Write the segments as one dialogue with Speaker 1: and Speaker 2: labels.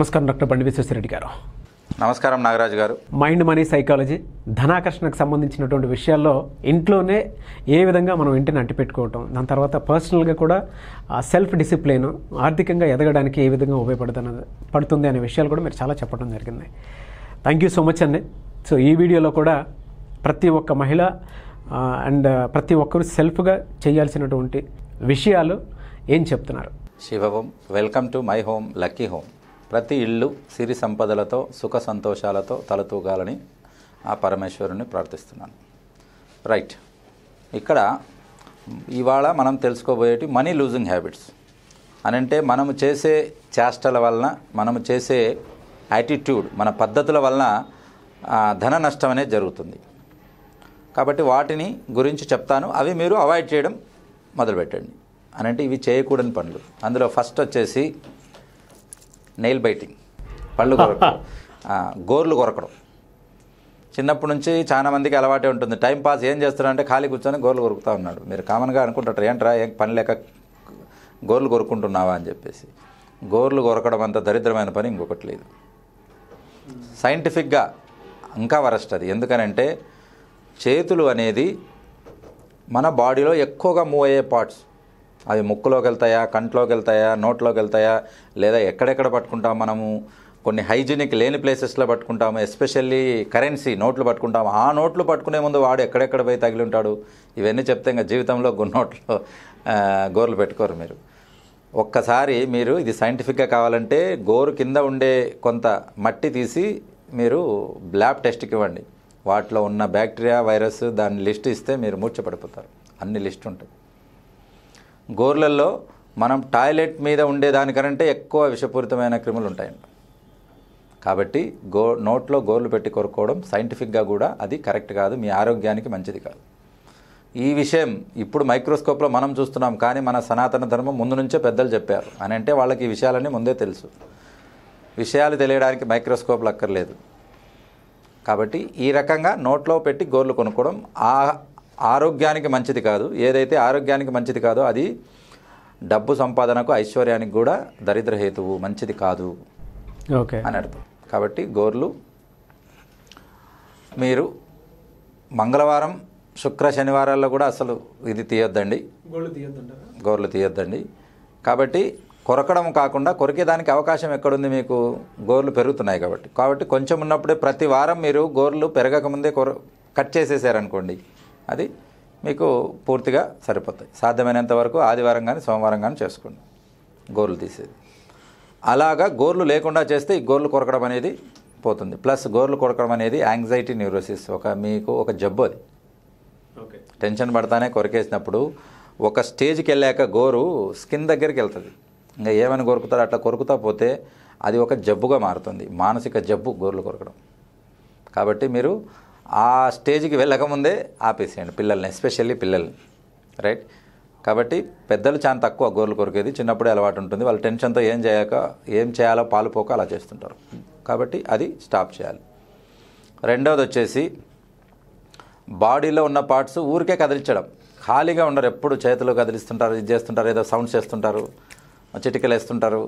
Speaker 1: నమస్కారం డాక్టర్ బండి విశ్వేశ్వరరెడ్డి గారు
Speaker 2: నమస్కారం నాగరాజు గారు
Speaker 1: మైండ్ మనీ సైకాలజీ ధనాకర్షణకు సంబంధించినటువంటి విషయాల్లో ఇంట్లోనే ఏ విధంగా మనం ఇంటిని అంటిపెట్టుకోవటం దాని తర్వాత పర్సనల్గా కూడా సెల్ఫ్ డిసిప్లిన్ ఆర్థికంగా ఎదగడానికి ఏ విధంగా ఉపయోగపడుతున్నది పడుతుంది అనే విషయాలు కూడా మీరు చాలా చెప్పడం జరిగింది థ్యాంక్ యూ సో మచ్ అండి సో ఈ వీడియోలో కూడా ప్రతి ఒక్క మహిళ అండ్ ప్రతి ఒక్కరు సెల్ఫ్గా చేయాల్సినటువంటి విషయాలు ఏం చెప్తున్నారు
Speaker 2: Shivam welcome to my home lucky home ప్రతి ఇళ్ళు సిరి సంపదలతో సుఖ సంతోషాలతో తలతూగాలని ఆ పరమేశ్వరుని ప్రార్థిస్తున్నాను రైట్ ఇక్కడ ఇవాళ మనం తెలుసుకోబోయేటి మనీ లూజింగ్ హ్యాబిట్స్ అని అంటే మనము చేసే చేష్టల వలన మనము చేసే యాటిట్యూడ్ మన పద్ధతుల వలన ధన నష్టం అనేది జరుగుతుంది కాబట్టి వాటిని గురించి చెప్తాను అవి మీరు అవాయిడ్ చేయడం మొదలుపెట్టండి అనంటే ఇవి చేయకూడని పనులు అందులో ఫస్ట్ వచ్చేసి నెయిల్ బైటింగ్ పళ్ళు కొరకడం గోర్లు కొరకడం చిన్నప్పటి నుంచి చాలా మందికి అలవాటే ఉంటుంది టైం పాస్ ఏం అంటే ఖాళీ కూర్చొని గోర్లు కొరుకుతూ ఉన్నాడు మీరు కామన్గా అనుకుంటారు ఏంట్రా ఏం పని లేక గోర్లు కొరుకుంటున్నావా అని చెప్పేసి గోర్లు కొరకడం అంత దరిద్రమైన పని ఇంకొకటి లేదు సైంటిఫిక్గా ఇంకా వరస్ట్ అది ఎందుకనంటే చేతులు అనేది మన బాడీలో ఎక్కువగా మూవ్ అయ్యే పార్ట్స్ అవి ముక్కులోకి వెళ్తాయా కంట్లోకి వెళ్తాయా నోట్లోకి వెళ్తాయా లేదా ఎక్కడెక్కడ పట్టుకుంటాం మనము కొన్ని హైజీనిక్ లేని ప్లేసెస్లో పట్టుకుంటాము ఎస్పెషల్లీ కరెన్సీ నోట్లు పట్టుకుంటాము ఆ నోట్లు పట్టుకునే ముందు వాడు ఎక్కడెక్కడ పోయి తగిలి ఉంటాడు ఇవన్నీ చెప్తే ఇంకా జీవితంలో గున్నోట్లో గోర్లు పెట్టుకోరు మీరు ఒక్కసారి మీరు ఇది సైంటిఫిక్గా కావాలంటే గోరు కింద ఉండే కొంత మట్టి తీసి మీరు బ్లాబ్ టెస్ట్కి ఇవ్వండి వాటిలో ఉన్న బ్యాక్టీరియా వైరస్ దాని లిస్ట్ ఇస్తే మీరు మూర్చపడిపోతారు అన్ని లిస్ట్ ఉంటాయి గోర్లల్లో మనం టాయిలెట్ మీద ఉండేదానికంటే ఎక్కువ విషపూరితమైన క్రిములు ఉంటాయండి కాబట్టి గో నోట్లో గోర్లు పెట్టి కొరుక్కోవడం సైంటిఫిక్గా కూడా అది కరెక్ట్ కాదు మీ ఆరోగ్యానికి మంచిది కాదు ఈ విషయం ఇప్పుడు మైక్రోస్కోప్లో మనం చూస్తున్నాం కానీ మన సనాతన ధర్మం ముందు నుంచే పెద్దలు చెప్పారు అని అంటే వాళ్ళకి ఈ విషయాలన్నీ ముందే తెలుసు విషయాలు తెలియడానికి మైక్రోస్కోప్లు అక్కర్లేదు కాబట్టి ఈ రకంగా నోట్లో పెట్టి గోర్లు కొనుక్కోవడం ఆ ఆరోగ్యానికి మంచిది కాదు ఏదైతే ఆరోగ్యానికి మంచిది కాదో అది డబ్బు సంపాదనకు ఐశ్వర్యానికి కూడా దరిద్ర హేతువు మంచిది కాదు ఓకే అని అర్థం కాబట్టి గోర్లు మీరు మంగళవారం శుక్ర శనివారాల్లో కూడా అసలు ఇది తీయొద్దండి గోర్లు తీయొద్దండి కాబట్టి కొరకడం కాకుండా కొరికేదానికి అవకాశం ఎక్కడుంది మీకు గోర్లు పెరుగుతున్నాయి కాబట్టి కాబట్టి కొంచెం ఉన్నప్పుడే ప్రతి వారం మీరు గోర్లు పెరగకముందే కొర కట్ చేసేసారనుకోండి అది మీకు పూర్తిగా సరిపోతాయి సాధ్యమైనంత వరకు ఆదివారం కానీ సోమవారం కానీ చేసుకోండి గోర్లు తీసేది అలాగా గోర్లు లేకుండా చేస్తే ఈ గోర్లు కొరకడం అనేది పోతుంది ప్లస్ గోర్లు కొరకడం అనేది యాంగ్జైటీ న్యూరోసిస్ ఒక మీకు ఒక జబ్బు అది టెన్షన్ పడతానే కొరికేసినప్పుడు ఒక స్టేజ్కి వెళ్ళాక గోరు స్కిన్ దగ్గరికి వెళ్తుంది ఇంకా ఏమైనా కొరుకుతారో అట్లా కొరుకుతా పోతే అది ఒక జబ్బుగా మారుతుంది మానసిక జబ్బు గోర్లు కొరకడం కాబట్టి మీరు ఆ స్టేజ్కి వెళ్ళకముందే ఆపేసేయండి పిల్లల్ని ఎస్పెషల్లీ పిల్లల్ని రైట్ కాబట్టి పెద్దలు చాలా తక్కువ గోర్లు కొరికేది చిన్నప్పుడే అలవాటు ఉంటుంది వాళ్ళు టెన్షన్తో ఏం చేయక ఏం చేయాలో పాలుపోక అలా చేస్తుంటారు కాబట్టి అది స్టాప్ చేయాలి రెండవది వచ్చేసి బాడీలో ఉన్న పార్ట్స్ ఊరికే కదిలించడం ఖాళీగా ఉండరు ఎప్పుడు చేతులు కదిలిస్తుంటారు ఇది చేస్తుంటారు ఏదో సౌండ్స్ చేస్తుంటారు చిటికలు వేస్తుంటారు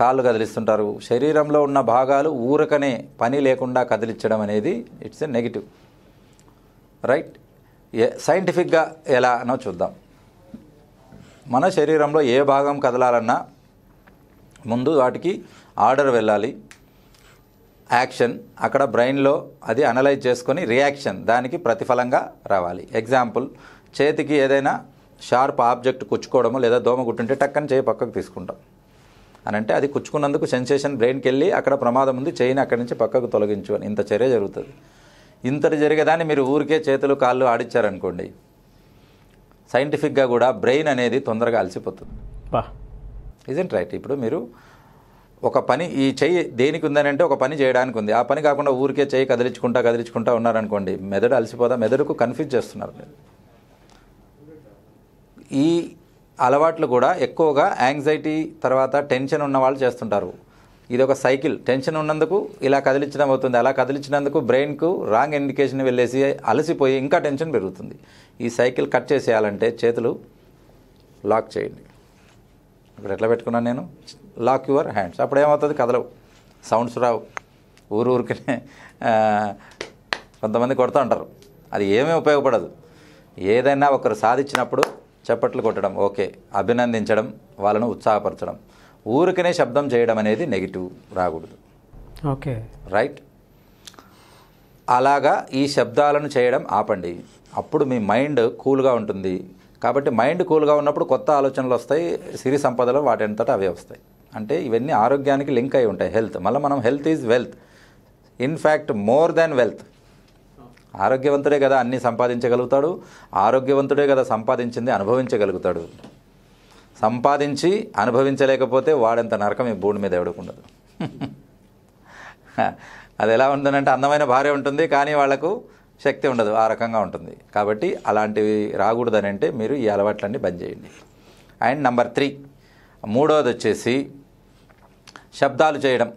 Speaker 2: కాళ్ళు కదిలిస్తుంటారు శరీరంలో ఉన్న భాగాలు ఊరకనే పని లేకుండా కదిలించడం అనేది ఇట్స్ ఎ నెగిటివ్ రైట్ సైంటిఫిక్గా ఎలా అనో చూద్దాం మన శరీరంలో ఏ భాగం కదలాలన్నా ముందు వాటికి ఆర్డర్ వెళ్ళాలి యాక్షన్ అక్కడ బ్రెయిన్లో అది అనలైజ్ చేసుకొని రియాక్షన్ దానికి ప్రతిఫలంగా రావాలి ఎగ్జాంపుల్ చేతికి ఏదైనా షార్ప్ ఆబ్జెక్ట్ కుచ్చుకోవడము లేదా దోమ గుట్టుంటే టక్కని చేయి పక్కకు తీసుకుంటాం అని అంటే అది కుచ్చుకున్నందుకు సెన్సేషన్ బ్రెయిన్కి వెళ్ళి అక్కడ ప్రమాదం ఉంది చేయిని అక్కడి నుంచి పక్కకు తొలగించు అని ఇంత చర్య జరుగుతుంది ఇంతటి జరిగేదాన్ని మీరు ఊరికే చేతులు కాళ్ళు ఆడిచ్చారనుకోండి సైంటిఫిక్గా కూడా బ్రెయిన్ అనేది తొందరగా అలసిపోతుంది ఇజెంట్ రైట్ ఇప్పుడు మీరు ఒక పని ఈ చెయ్యి దేనికి ఉందని అంటే ఒక పని చేయడానికి ఉంది ఆ పని కాకుండా ఊరికే చెయ్యి కదిలించుకుంటా కదిలించుకుంటా ఉన్నారనుకోండి మెదడు అలసిపోదా మెదడుకు కన్ఫ్యూజ్ చేస్తున్నారు ఈ అలవాట్లు కూడా ఎక్కువగా యాంగ్జైటీ తర్వాత టెన్షన్ ఉన్న వాళ్ళు చేస్తుంటారు ఇది ఒక సైకిల్ టెన్షన్ ఉన్నందుకు ఇలా కదిలించడం అవుతుంది అలా కదిలించినందుకు బ్రెయిన్కు రాంగ్ ఇండికేషన్ వెళ్ళేసి అలసిపోయి ఇంకా టెన్షన్ పెరుగుతుంది ఈ సైకిల్ కట్ చేసేయాలంటే చేతులు లాక్ చేయండి ఇప్పుడు ఎట్లా పెట్టుకున్నాను నేను లాక్ యువర్ హ్యాండ్స్ అప్పుడు ఏమవుతుంది కదలవు సౌండ్స్ రావు ఊరు ఊరికనే కొంతమంది కొడుతూ ఉంటారు అది ఏమీ ఉపయోగపడదు ఏదైనా ఒకరు సాధించినప్పుడు చప్పట్లు కొట్టడం ఓకే అభినందించడం వాళ్ళను ఉత్సాహపరచడం ఊరికనే శబ్దం చేయడం అనేది నెగిటివ్ రాకూడదు ఓకే రైట్ అలాగా ఈ శబ్దాలను చేయడం ఆపండి అప్పుడు మీ మైండ్ కూల్గా ఉంటుంది కాబట్టి మైండ్ కూల్గా ఉన్నప్పుడు కొత్త ఆలోచనలు వస్తాయి సిరి సంపదలు వాటంతటా అవే వస్తాయి అంటే ఇవన్నీ ఆరోగ్యానికి లింక్ అయి ఉంటాయి హెల్త్ మళ్ళీ మనం health is wealth in fact more than wealth ఆరోగ్యవంతుడే కదా అన్నీ సంపాదించగలుగుతాడు ఆరోగ్యవంతుడే కదా సంపాదించింది అనుభవించగలుగుతాడు సంపాదించి అనుభవించలేకపోతే వాడంత నరకం ఈ భూమి మీద ఎవడకుండదు అది ఎలా ఉంటుందంటే అందమైన భార్య ఉంటుంది కానీ వాళ్లకు శక్తి ఉండదు ఆ రకంగా ఉంటుంది కాబట్టి అలాంటివి రాకూడదని అంటే మీరు ఈ అలవాట్లన్నీ బంద్ చేయండి అండ్ నంబర్ త్రీ మూడవది వచ్చేసి శబ్దాలు చేయడం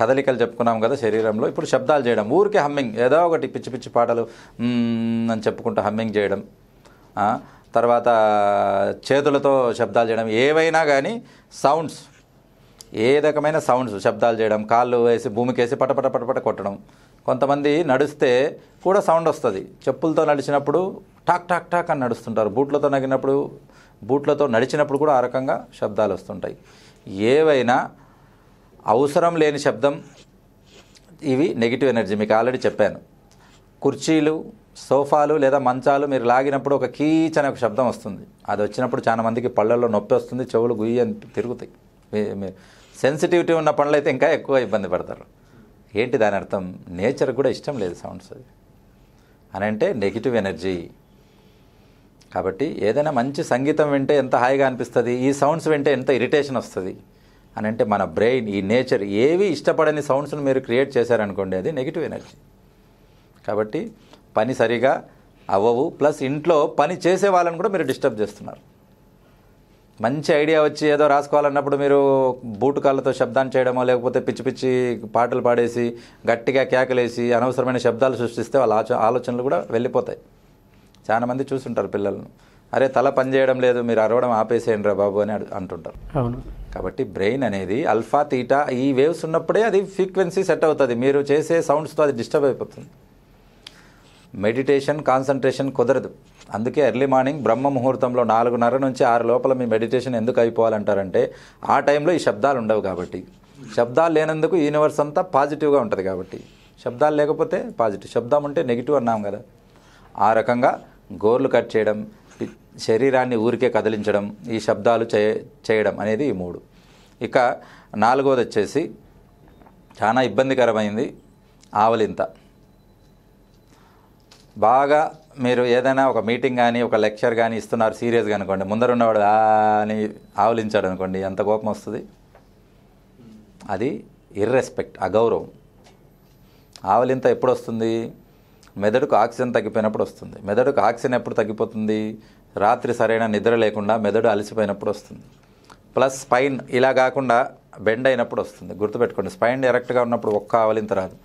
Speaker 2: కదలికలు చెప్పుకున్నాం కదా శరీరంలో ఇప్పుడు శబ్దాలు చేయడం ఊరికే హమ్మింగ్ ఏదో ఒకటి పిచ్చి పిచ్చి పాటలు అని చెప్పుకుంటూ హమ్మింగ్ చేయడం తర్వాత చేతులతో శబ్దాలు చేయడం ఏవైనా కానీ సౌండ్స్ ఏ రకమైన సౌండ్స్ శబ్దాలు చేయడం కాళ్ళు వేసి భూమికి వేసి పటపట పటపట కొట్టడం కొంతమంది నడిస్తే కూడా సౌండ్ వస్తుంది చెప్పులతో నడిచినప్పుడు టాక్ టాక్ టాక్ అని నడుస్తుంటారు బూట్లతో నగినప్పుడు బూట్లతో నడిచినప్పుడు కూడా ఆ రకంగా శబ్దాలు వస్తుంటాయి ఏవైనా అవసరం లేని శబ్దం ఇవి నెగిటివ్ ఎనర్జీ మీకు ఆల్రెడీ చెప్పాను కుర్చీలు సోఫాలు లేదా మంచాలు మీరు లాగినప్పుడు ఒక కీచ్ అనే ఒక శబ్దం వస్తుంది అది వచ్చినప్పుడు చాలా మందికి పళ్ళల్లో నొప్పి వస్తుంది చెవులు గుయ్యి అని తిరుగుతాయి సెన్సిటివిటీ ఉన్న పనులు అయితే ఇంకా ఎక్కువ ఇబ్బంది పడతారు ఏంటి దాని అర్థం నేచర్ కూడా ఇష్టం లేదు సౌండ్స్ అది అని అంటే నెగిటివ్ ఎనర్జీ కాబట్టి ఏదైనా మంచి సంగీతం వింటే ఎంత హాయిగా అనిపిస్తుంది ఈ సౌండ్స్ వింటే ఎంత ఇరిటేషన్ వస్తుంది అని అంటే మన బ్రెయిన్ ఈ నేచర్ ఏవి ఇష్టపడని సౌండ్స్ను మీరు క్రియేట్ చేశారనుకోండి అది నెగిటివ్ ఎనర్జీ కాబట్టి పని సరిగా అవ్వవు ప్లస్ ఇంట్లో పని చేసే వాళ్ళని కూడా మీరు డిస్టర్బ్ చేస్తున్నారు మంచి ఐడియా వచ్చి ఏదో రాసుకోవాలన్నప్పుడు మీరు బూటు కాళ్ళతో శబ్దాన్ని చేయడమో లేకపోతే పిచ్చి పిచ్చి పాటలు పాడేసి గట్టిగా కేకలేసి అనవసరమైన శబ్దాలు సృష్టిస్తే వాళ్ళ ఆలోచనలు కూడా వెళ్ళిపోతాయి చాలామంది చూసుంటారు పిల్లలను అరే తల పనిచేయడం లేదు మీరు అరవడం ఆపేసేయండి రా బాబు అని అంటుంటారు అవును కాబట్టి బ్రెయిన్ అనేది అల్ఫా తీటా ఈ వేవ్స్ ఉన్నప్పుడే అది ఫ్రీక్వెన్సీ సెట్ అవుతుంది మీరు చేసే సౌండ్స్తో అది డిస్టర్బ్ అయిపోతుంది మెడిటేషన్ కాన్సన్ట్రేషన్ కుదరదు అందుకే ఎర్లీ మార్నింగ్ బ్రహ్మ ముహూర్తంలో నాలుగున్నర నుంచి ఆరు లోపల మీ మెడిటేషన్ ఎందుకు అయిపోవాలంటారంటే ఆ టైంలో ఈ శబ్దాలు ఉండవు కాబట్టి శబ్దాలు లేనందుకు యూనివర్స్ అంతా పాజిటివ్గా ఉంటుంది కాబట్టి శబ్దాలు లేకపోతే పాజిటివ్ శబ్దం ఉంటే నెగిటివ్ అన్నాం కదా ఆ రకంగా గోర్లు కట్ చేయడం శరీరాన్ని ఊరికే కదిలించడం ఈ శబ్దాలు చేయడం అనేది ఈ మూడు ఇక నాలుగోది వచ్చేసి చాలా ఇబ్బందికరమైంది ఆవలింత బాగా మీరు ఏదైనా ఒక మీటింగ్ కానీ ఒక లెక్చర్ కానీ ఇస్తున్నారు సీరియస్గా అనుకోండి ముందరున్నవాడు అని ఆవలించాడు అనుకోండి ఎంత కోపం వస్తుంది అది ఇర్రెస్పెక్ట్ అగౌరవం ఆవలింత ఎప్పుడు వస్తుంది మెదడుకు ఆక్సిజన్ తగ్గిపోయినప్పుడు వస్తుంది మెదడుకు ఆక్సిజన్ ఎప్పుడు తగ్గిపోతుంది రాత్రి సరైన నిద్ర లేకుండా మెదడు అలసిపోయినప్పుడు వస్తుంది ప్లస్ స్పైన్ ఇలా కాకుండా బెండ్ అయినప్పుడు వస్తుంది గుర్తుపెట్టుకోండి స్పైన్ డైరెక్ట్గా ఉన్నప్పుడు ఒక్క అవలింత రాదు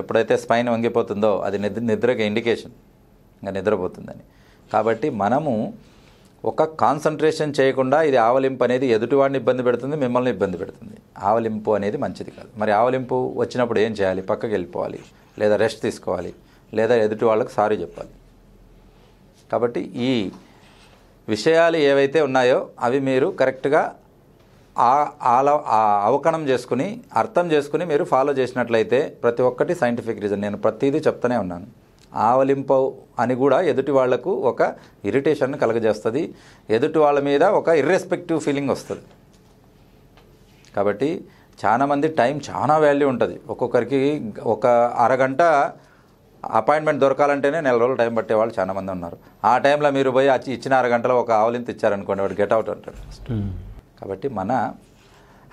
Speaker 2: ఎప్పుడైతే స్పైన్ వంగిపోతుందో అది నిద్ర నిద్రకి ఇండికేషన్ ఇంకా నిద్రపోతుందని కాబట్టి మనము ఒక కాన్సన్ట్రేషన్ చేయకుండా ఇది ఆవలింపు అనేది ఎదుటివాడిని ఇబ్బంది పెడుతుంది మిమ్మల్ని ఇబ్బంది పెడుతుంది ఆవలింపు అనేది మంచిది కాదు మరి ఆవలింపు వచ్చినప్పుడు ఏం చేయాలి పక్కకి వెళ్ళిపోవాలి లేదా రెస్ట్ తీసుకోవాలి లేదా ఎదుటి వాళ్ళకు సారీ చెప్పాలి కాబట్టి ఈ విషయాలు ఏవైతే ఉన్నాయో అవి మీరు కరెక్ట్గా ఆ అవకనం చేసుకుని అర్థం చేసుకుని మీరు ఫాలో చేసినట్లయితే ప్రతి ఒక్కటి సైంటిఫిక్ రీజన్ నేను ప్రతిదీ చెప్తూనే ఉన్నాను ఆవలింపవు అని కూడా ఎదుటి వాళ్లకు ఒక ఇరిటేషన్ కలగజేస్తుంది ఎదుటి వాళ్ళ మీద ఒక ఇర్రెస్పెక్టివ్ ఫీలింగ్ వస్తుంది కాబట్టి చాలామంది టైం చాలా వాల్యూ ఉంటుంది ఒక్కొక్కరికి ఒక అరగంట అపాయింట్మెంట్ దొరకాలంటేనే నెల రోజులు టైం పట్టేవాళ్ళు చాలామంది ఉన్నారు ఆ టైంలో మీరు పోయి ఇచ్చిన అర గంటలో ఒక ఆవలింత ఇచ్చారనుకోండి వాడు గెట్ అవుట్ అంటాడు hmm. కాబట్టి మన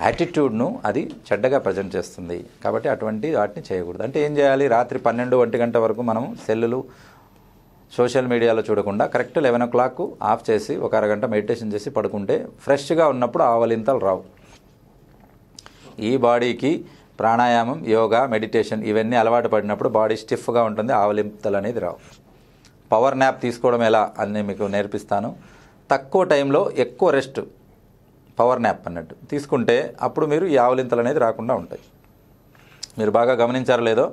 Speaker 2: యాటిట్యూడ్ను అది చెడ్డగా ప్రజెంట్ చేస్తుంది కాబట్టి అటువంటి వాటిని చేయకూడదు అంటే ఏం చేయాలి రాత్రి పన్నెండు ఒంటి గంట వరకు మనం సెల్లులు సోషల్ మీడియాలో చూడకుండా correct eleven o'clock off చేసి ఒక అరగంట మెడిటేషన్ చేసి పడుకుంటే ఫ్రెష్గా ఉన్నప్పుడు ఆవలింతలు రావు ఈ బాడీకి ప్రాణాయామం యోగా మెడిటేషన్ ఇవన్నీ అలవాటు పడినప్పుడు బాడీ స్టిఫ్గా ఉంటుంది ఆవలింతలు అనేది రావు పవర్ న్యాప్ తీసుకోవడం ఎలా అని మీకు నేర్పిస్తాను తక్కువ టైంలో ఎక్కువ రెస్ట్ పవర్ న్యాప్ అన్నట్టు తీసుకుంటే అప్పుడు మీరు ఈ ఆవలింతలు అనేది రాకుండా ఉంటాయి మీరు బాగా గమనించారో లేదో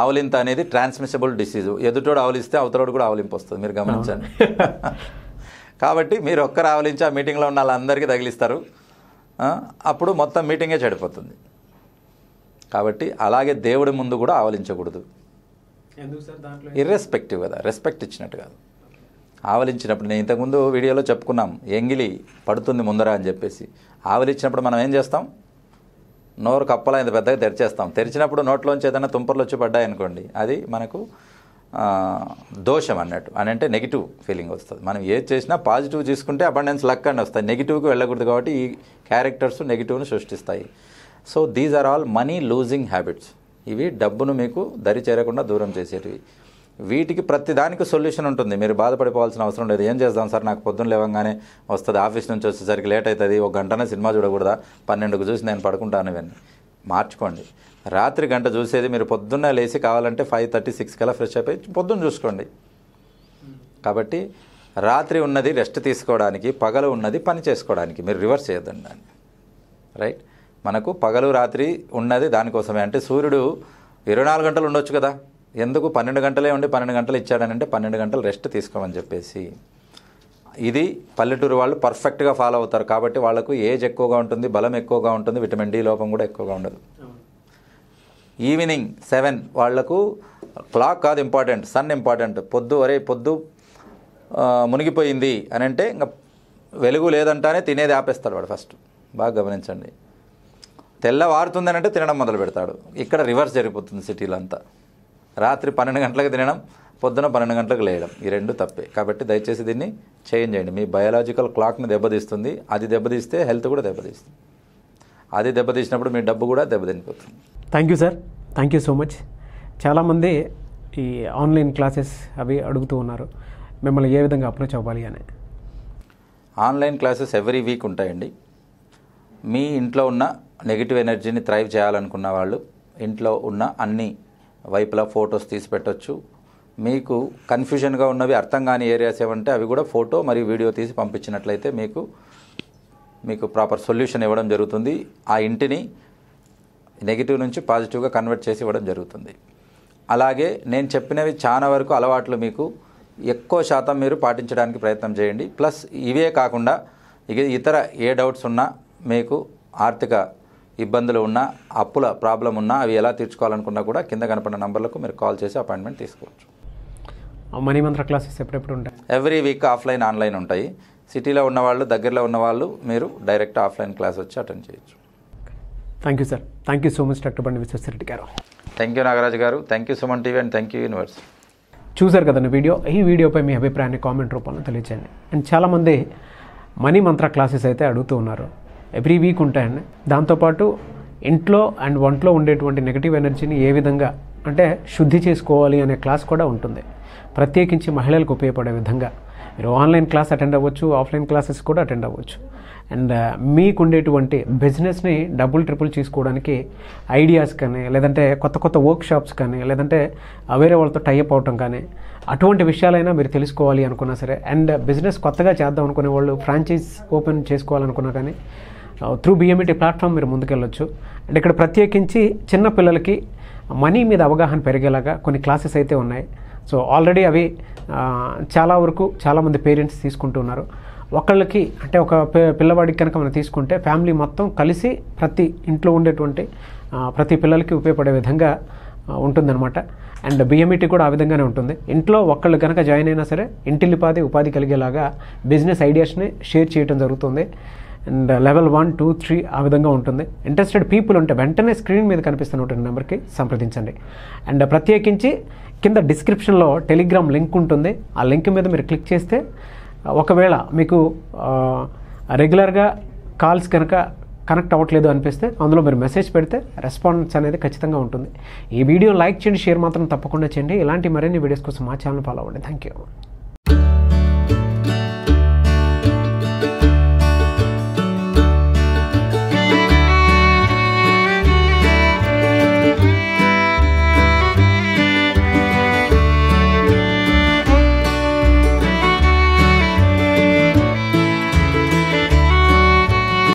Speaker 2: ఆవలింత అనేది ట్రాన్స్మిసిబుల్ డిసీజ్ ఎదుటోడు ఆవలిస్తే అవతలోడు కూడా ఆవలింపు వస్తుంది మీరు గమనించండి కాబట్టి మీరు ఒక్కరు ఆవలించి ఆ మీటింగ్లో ఉన్న వాళ్ళందరికీ తగిలిస్తారు అప్పుడు మొత్తం మీటింగే చెడిపోతుంది కాబట్టి అలాగే దేవుడి ముందు కూడా ఆవలించకూడదు ఇర్రెస్పెక్టివ్ కదా రెస్పెక్ట్ ఇచ్చినట్టు కాదు ఆవలించినప్పుడు నేను ఇంతకుముందు వీడియోలో చెప్పుకున్నాం ఎంగిలి పడుతుంది ముందర అని చెప్పేసి ఆవలిచ్చినప్పుడు మనం ఏం చేస్తాం నోరు కప్పలా ఇంత పెద్దగా తెరిచేస్తాం తెరిచినప్పుడు నోట్లోంచి ఏదైనా తుంపర్లు వచ్చి పడ్డాయనుకోండి అది మనకు దోషం అన్నట్టు అని అంటే నెగిటివ్ ఫీలింగ్ వస్తుంది మనం ఏది చేసినా పాజిటివ్ తీసుకుంటే అబండెన్స్ లక్ అని వస్తాయి నెగిటివ్కి వెళ్ళకూడదు కాబట్టి ఈ క్యారెక్టర్స్ నెగిటివ్ను సృష్టిస్తాయి so these are all money losing habits ఇవి డబ్బును మీకు దరి చేరకుండా దూరం చేసేటివి వీటికి ప్రతి దానికి సొల్యూషన్ ఉంటుంది మీరు బాధపడిపోవాల్సిన అవసరం లేదు ఏం చేద్దాం సార్ నాకు పొద్దున్న లేవంగానే వస్తుంది ఆఫీస్ నుంచి వచ్చేసరికి లేట్ అవుతుంది ఒక గంటనే సినిమా చూడకూడదా పన్నెండుకు చూసి నేను పడుకుంటాను ఇవన్నీ మార్చుకోండి రాత్రి గంట చూసేది మీరు పొద్దున్న లేచి కావాలంటే ఫైవ్ థర్టీ సిక్స్ కల్లా ఫ్రెష్ అయిపోయి పొద్దున్న చూసుకోండి కాబట్టి రాత్రి ఉన్నది రెస్ట్ తీసుకోవడానికి పగలు ఉన్నది పని చేసుకోవడానికి మీరు రివర్స్ చేయొద్దండి దాన్ని రైట్ మనకు పగలు రాత్రి ఉన్నది దానికోసమే అంటే సూర్యుడు ఇరవై నాలుగు గంటలు ఉండొచ్చు కదా ఎందుకు పన్నెండు గంటలే ఉండి పన్నెండు గంటలు ఇచ్చాడని అంటే పన్నెండు గంటలు రెస్ట్ తీసుకోమని చెప్పేసి ఇది పల్లెటూరు వాళ్ళు పర్ఫెక్ట్గా ఫాలో అవుతారు కాబట్టి వాళ్ళకు ఏజ్ ఎక్కువగా ఉంటుంది బలం ఎక్కువగా ఉంటుంది విటమిన్ డి లోపం కూడా ఎక్కువగా ఉండదు ఈవినింగ్ సెవెన్ వాళ్లకు క్లాక్ కాదు ఇంపార్టెంట్ సన్ ఇంపార్టెంట్ పొద్దు ఒరే పొద్దు మునిగిపోయింది అని అంటే ఇంకా వెలుగు లేదంటానే తినేది ఆపేస్తాడు వాడు ఫస్ట్ బాగా గమనించండి తెల్లవారుతుందని అంటే తినడం మొదలు పెడతాడు ఇక్కడ రివర్స్ జరిగిపోతుంది సిటీలో అంతా రాత్రి పన్నెండు గంటలకు తినడం పొద్దున పన్నెండు గంటలకు లేయడం ఈ రెండు తప్పే కాబట్టి దయచేసి దీన్ని చేంజ్ చేయండి మీ బయాలజికల్ క్లాక్ని దెబ్బతీస్తుంది అది దెబ్బతీస్తే హెల్త్ కూడా దెబ్బతీస్తుంది అది దెబ్బతీసినప్పుడు మీ డబ్బు కూడా దెబ్బతినిపోతుంది
Speaker 1: thank you sir thank you so much చాలామంది ఈ ఆన్లైన్ క్లాసెస్ అవి అడుగుతూ ఉన్నారు మిమ్మల్ని ఏ విధంగా అప్రోచ్ అవ్వాలి అని
Speaker 2: ఆన్లైన్ క్లాసెస్ ఎవ్రీ వీక్ ఉంటాయండి మీ ఇంట్లో ఉన్న నెగిటివ్ ఎనర్జీని థ్రైవ్ చేయాలనుకున్న వాళ్ళు ఇంట్లో ఉన్న అన్ని వైపులా ఫొటోస్ తీసి పెట్టవచ్చు మీకు కన్ఫ్యూజన్గా ఉన్నవి అర్థం కాని ఏరియాస్ ఏమంటే అవి కూడా ఫోటో మరియు వీడియో తీసి పంపించినట్లయితే మీకు మీకు ప్రాపర్ సొల్యూషన్ ఇవ్వడం జరుగుతుంది ఆ ఇంటిని నెగిటివ్ నుంచి పాజిటివ్గా కన్వర్ట్ చేసి ఇవ్వడం జరుగుతుంది అలాగే నేను చెప్పినవి చాలా వరకు అలవాట్లు మీకు ఎక్కువ శాతం మీరు పాటించడానికి ప్రయత్నం చేయండి ప్లస్ ఇవే కాకుండా ఇక ఇతర ఏ డౌట్స్ ఉన్నా మీకు ఆర్థిక ఇబ్బందులు ఉన్నా అప్పుల ప్రాబ్లం ఉన్నా అవి ఎలా తీర్చుకోవాలనుకున్నా కూడా కింద కనపడిన నంబర్లకు మీరు కాల్ చేసి అపాయింట్మెంట్ తీసుకోవచ్చు
Speaker 1: మనీ మంత్ర క్లాసెస్ ఎప్పుడెప్పుడు ఉంటాయి
Speaker 2: ఎవ్రీ వీక్ ఆఫ్లైన్ ఆన్లైన్ ఉంటాయి సిటీలో ఉన్నవాళ్ళు దగ్గరలో ఉన్నవాళ్ళు మీరు డైరెక్ట్ ఆఫ్లైన్ క్లాస్ వచ్చి అటెండ్ చేయొచ్చు
Speaker 1: thank you sir thank you so much doctor Bandi Vishweshreddy గారు
Speaker 2: థ్యాంక్ యూ నాగరాజు గారు thank you Suman TV and thank you universe
Speaker 1: చూశారు కదండి వీడియో ఈ వీడియోపై మీ అభిప్రాయాన్ని కామెంట్ రూపంలో తెలియచేయండి అండ్ చాలామంది మనీ మంత్ర క్లాసెస్ అయితే అడుగుతూ ఉన్నారు ఎవ్రీ వీక్ ఉంటాయండి దాంతోపాటు ఇంట్లో అండ్ ఒంట్లో ఉండేటువంటి నెగిటివ్ ఎనర్జీని ఏ విధంగా అంటే శుద్ధి చేసుకోవాలి అనే క్లాస్ కూడా ఉంటుంది ప్రత్యేకించి మహిళలకు ఉపయోగపడే విధంగా మీరు ఆన్లైన్ క్లాస్ అటెండ్ అవ్వచ్చు ఆఫ్లైన్ క్లాసెస్ కూడా అటెండ్ అవ్వచ్చు అండ్ మీకు ఉండేటువంటి బిజినెస్ని డబుల్ ట్రిపుల్ చేసుకోవడానికి ఐడియాస్ కానీ లేదంటే కొత్త కొత్త వర్క్ షాప్స్ కానీ లేదంటే వేరే వాళ్ళతో టైప్ అవటం కానీ అటువంటి విషయాలైనా మీరు తెలుసుకోవాలి అనుకున్నా సరే అండ్ బిజినెస్ కొత్తగా చేద్దాం అనుకునే వాళ్ళు ఫ్రాంచైజ్ ఓపెన్ చేసుకోవాలనుకున్నా కానీ త్రూ బిఎంఈటీ ప్లాట్ఫామ్ మీరు ముందుకెళ్ళొచ్చు అండ్ ఇక్కడ ప్రత్యేకించి చిన్న పిల్లలకి మనీ మీద అవగాహన పెరిగేలాగా కొన్ని క్లాసెస్ అయితే ఉన్నాయి సో ఆల్రెడీ అవి uh, చాలా వరకు చాలామంది పేరెంట్స్ తీసుకుంటున్నారు ఒకళ్ళకి అంటే ఒక పిల్లవాడికి కనుక మనం తీసుకుంటే ఫ్యామిలీ మొత్తం కలిసి ప్రతి ఇంట్లో ఉండేటువంటి uh, ప్రతి పిల్లలకి ఉపయోగపడే విధంగా uh, ఉంటుందన్నమాట అండ్ బిఎంఈటీ e కూడా ఆ విధంగానే ఉంటుంది ఇంట్లో ఒకళ్ళు కనుక జాయిన్ అయినా సరే ఇంటిల్లిపాది ఉపాధి కలిగేలాగా బిజినెస్ ఐడియాస్ని షేర్ చేయడం జరుగుతుంది and level one two three ఆ విధంగా ఉంటుంది ఇంట్రెస్టెడ్ పీపుల్ ఉంటే వెంటనే స్క్రీన్ మీద కనిపిస్తున్నటువంటి నెంబర్కి సంప్రదించండి అండ్ uh, ప్రత్యేకించి కింద డిస్క్రిప్షన్లో టెలిగ్రామ్ లింక్ ఉంటుంది ఆ లింక్ మీద మీరు క్లిక్ చేస్తే uh, ఒకవేళ మీకు రెగ్యులర్గా కాల్స్ కనుక కనెక్ట్ అవ్వట్లేదు అనిపిస్తే అందులో మీరు మెసేజ్ పెడితే రెస్పాన్స్ అనేది ఖచ్చితంగా ఉంటుంది ఈ వీడియో లైక్ చేయండి షేర్ మాత్రం తప్పకుండా చేయండి ఇలాంటి మరిన్ని వీడియోస్ కోసం మా ఛానల్ ఫాలో అవ్వండి థ్యాంక్ యూ